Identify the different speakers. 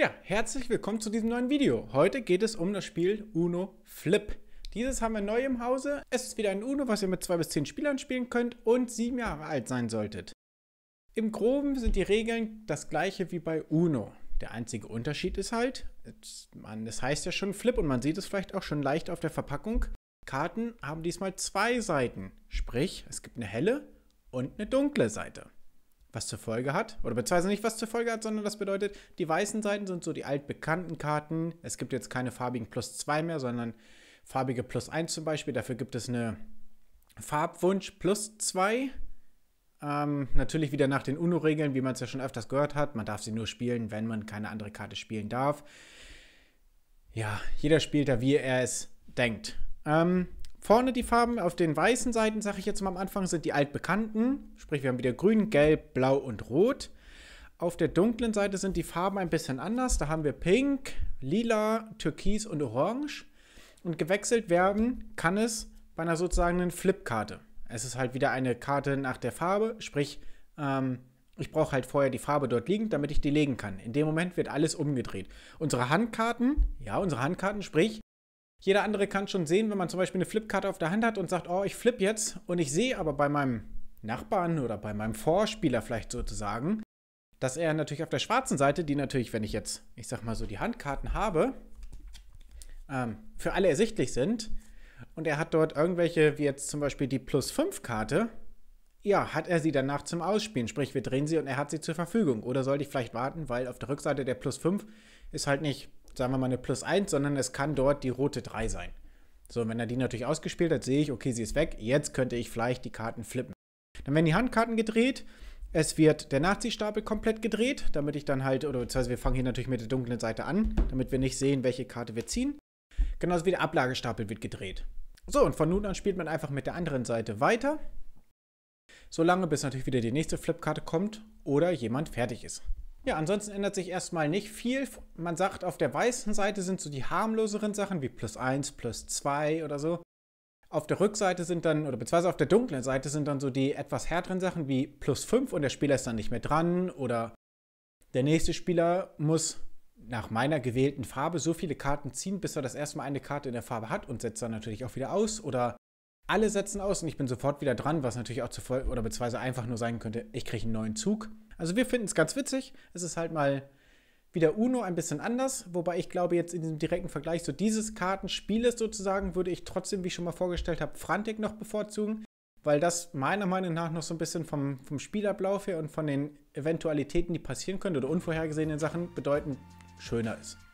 Speaker 1: Ja, herzlich willkommen zu diesem neuen Video. Heute geht es um das Spiel Uno Flip. Dieses haben wir neu im Hause. Es ist wieder ein Uno, was ihr mit 2 bis 10 Spielern spielen könnt und 7 Jahre alt sein solltet. Im Groben sind die Regeln das gleiche wie bei Uno. Der einzige Unterschied ist halt, man, es heißt ja schon Flip und man sieht es vielleicht auch schon leicht auf der Verpackung. Karten haben diesmal zwei Seiten. Sprich, es gibt eine helle und eine dunkle Seite was zur Folge hat, oder beziehungsweise nicht was zur Folge hat, sondern das bedeutet, die weißen Seiten sind so die altbekannten Karten. Es gibt jetzt keine farbigen plus 2 mehr, sondern farbige plus 1 zum Beispiel. Dafür gibt es eine Farbwunsch plus 2. Ähm, natürlich wieder nach den UNO-Regeln, wie man es ja schon öfters gehört hat. Man darf sie nur spielen, wenn man keine andere Karte spielen darf. Ja, jeder spielt da, wie er es denkt. Ähm, Vorne die Farben auf den weißen Seiten, sage ich jetzt mal am Anfang, sind die altbekannten. Sprich, wir haben wieder grün, gelb, blau und rot. Auf der dunklen Seite sind die Farben ein bisschen anders. Da haben wir pink, lila, türkis und orange. Und gewechselt werden kann es bei einer sozusagen Flipkarte. Es ist halt wieder eine Karte nach der Farbe, sprich, ähm, ich brauche halt vorher die Farbe dort liegen, damit ich die legen kann. In dem Moment wird alles umgedreht. Unsere Handkarten, ja, unsere Handkarten, sprich, jeder andere kann schon sehen, wenn man zum Beispiel eine Flipkarte auf der Hand hat und sagt, oh, ich flip jetzt und ich sehe aber bei meinem Nachbarn oder bei meinem Vorspieler vielleicht sozusagen, dass er natürlich auf der schwarzen Seite, die natürlich, wenn ich jetzt, ich sag mal so, die Handkarten habe, ähm, für alle ersichtlich sind und er hat dort irgendwelche, wie jetzt zum Beispiel die Plus 5 Karte, ja, hat er sie danach zum Ausspielen, sprich wir drehen sie und er hat sie zur Verfügung. Oder sollte ich vielleicht warten, weil auf der Rückseite der Plus 5 ist halt nicht sagen wir mal, eine Plus 1, sondern es kann dort die rote 3 sein. So, und wenn er die natürlich ausgespielt hat, sehe ich, okay, sie ist weg. Jetzt könnte ich vielleicht die Karten flippen. Dann werden die Handkarten gedreht. Es wird der Nazi-Stapel komplett gedreht, damit ich dann halt, oder beziehungsweise wir fangen hier natürlich mit der dunklen Seite an, damit wir nicht sehen, welche Karte wir ziehen. Genauso wie der Ablagestapel wird gedreht. So, und von nun an spielt man einfach mit der anderen Seite weiter. Solange bis natürlich wieder die nächste Flipkarte kommt oder jemand fertig ist. Ja, ansonsten ändert sich erstmal nicht viel. Man sagt, auf der weißen Seite sind so die harmloseren Sachen wie plus 1, plus 2 oder so. Auf der Rückseite sind dann, oder beziehungsweise auf der dunklen Seite sind dann so die etwas härteren Sachen wie plus 5 und der Spieler ist dann nicht mehr dran oder der nächste Spieler muss nach meiner gewählten Farbe so viele Karten ziehen, bis er das erste Mal eine Karte in der Farbe hat und setzt dann natürlich auch wieder aus oder alle setzen aus und ich bin sofort wieder dran, was natürlich auch zu voll oder beziehungsweise einfach nur sein könnte, ich kriege einen neuen Zug. Also wir finden es ganz witzig. Es ist halt mal wieder Uno ein bisschen anders, wobei ich glaube, jetzt in diesem direkten Vergleich so dieses Kartenspieles sozusagen würde ich trotzdem, wie ich schon mal vorgestellt habe, Frantic noch bevorzugen, weil das meiner Meinung nach noch so ein bisschen vom, vom Spielablauf her und von den Eventualitäten, die passieren können oder unvorhergesehenen Sachen bedeuten, schöner ist.